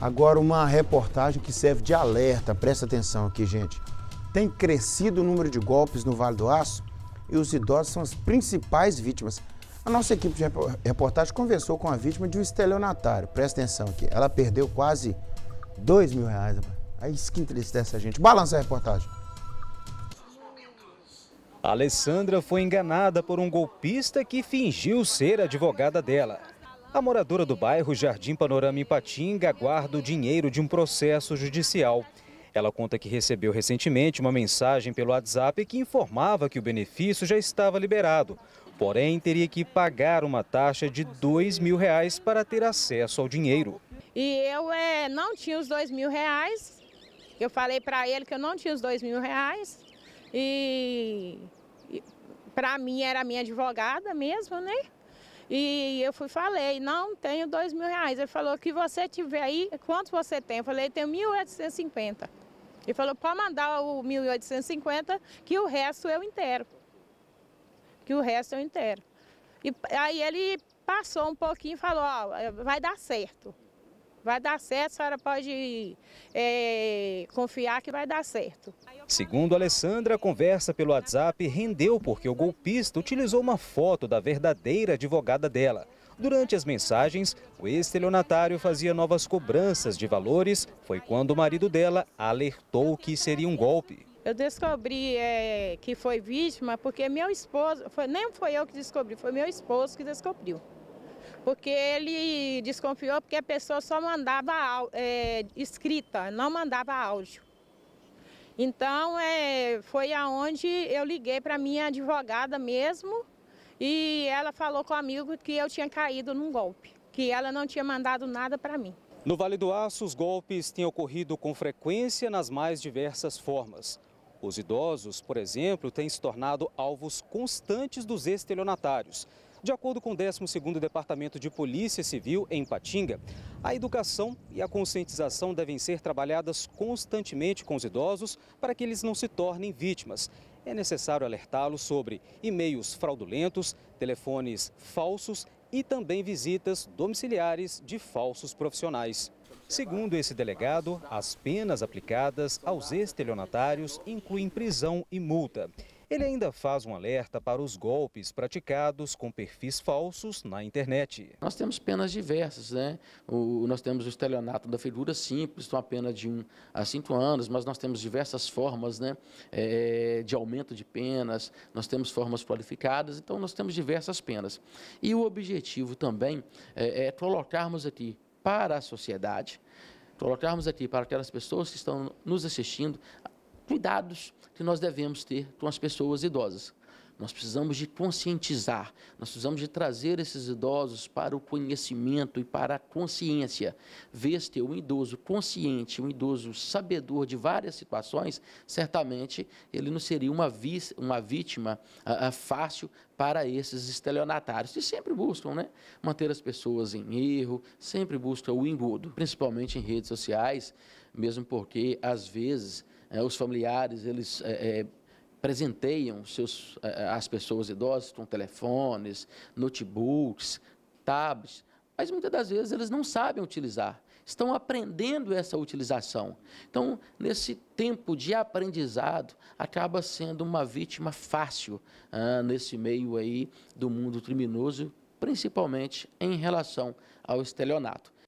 Agora, uma reportagem que serve de alerta, presta atenção aqui, gente. Tem crescido o número de golpes no Vale do Aço e os idosos são as principais vítimas. A nossa equipe de reportagem conversou com a vítima de um estelionatário. Presta atenção aqui. Ela perdeu quase dois mil reais. Aí isso que entristece a gente. Balança a reportagem. A Alessandra foi enganada por um golpista que fingiu ser advogada dela. A moradora do bairro Jardim Panorama Ipatinga aguarda o dinheiro de um processo judicial. Ela conta que recebeu recentemente uma mensagem pelo WhatsApp que informava que o benefício já estava liberado, porém teria que pagar uma taxa de dois mil reais para ter acesso ao dinheiro. E eu é, não tinha os dois mil reais, eu falei para ele que eu não tinha os dois mil reais e, e para mim era minha advogada mesmo, né? E eu fui falei, não tenho dois mil reais. Ele falou, que você tiver aí, quanto você tem? Eu falei, tenho 1.850. Ele falou, pode mandar o 1.850, que o resto eu inteiro. Que o resto eu inteiro. E aí ele passou um pouquinho e falou, ó, vai dar certo. Vai dar certo, a senhora pode é, confiar que vai dar certo. Segundo Alessandra, a conversa pelo WhatsApp rendeu porque o golpista utilizou uma foto da verdadeira advogada dela. Durante as mensagens, o estelionatário fazia novas cobranças de valores. Foi quando o marido dela alertou que seria um golpe. Eu descobri é, que foi vítima porque meu esposo, foi, nem foi eu que descobri, foi meu esposo que descobriu porque ele desconfiou porque a pessoa só mandava é, escrita, não mandava áudio. Então é, foi aonde eu liguei para minha advogada mesmo e ela falou comigo que eu tinha caído num golpe, que ela não tinha mandado nada para mim. No Vale do Aço, os golpes têm ocorrido com frequência nas mais diversas formas. Os idosos, por exemplo, têm se tornado alvos constantes dos estelionatários. De acordo com o 12º Departamento de Polícia Civil em Patinga, a educação e a conscientização devem ser trabalhadas constantemente com os idosos para que eles não se tornem vítimas. É necessário alertá-los sobre e-mails fraudulentos, telefones falsos e também visitas domiciliares de falsos profissionais. Segundo esse delegado, as penas aplicadas aos estelionatários incluem prisão e multa. Ele ainda faz um alerta para os golpes praticados com perfis falsos na internet. Nós temos penas diversas, né? O, nós temos o estelionato da figura simples, uma pena de 1 um a 5 anos, mas nós temos diversas formas né, é, de aumento de penas, nós temos formas qualificadas, então nós temos diversas penas. E o objetivo também é, é colocarmos aqui para a sociedade, colocarmos aqui para aquelas pessoas que estão nos assistindo cuidados que nós devemos ter com as pessoas idosas. Nós precisamos de conscientizar, nós precisamos de trazer esses idosos para o conhecimento e para a consciência. Veste um idoso consciente, um idoso sabedor de várias situações, certamente ele não seria uma, uma vítima a, ah, a ah, fácil para esses estelionatários, que sempre buscam né, manter as pessoas em erro, sempre buscam o engodo, principalmente em redes sociais, mesmo porque, às vezes, é, os familiares, eles é, é, presenteiam seus, é, é, as pessoas idosas com telefones, notebooks, tabs, mas muitas das vezes eles não sabem utilizar, estão aprendendo essa utilização. Então, nesse tempo de aprendizado, acaba sendo uma vítima fácil ah, nesse meio aí do mundo criminoso, principalmente em relação ao estelionato.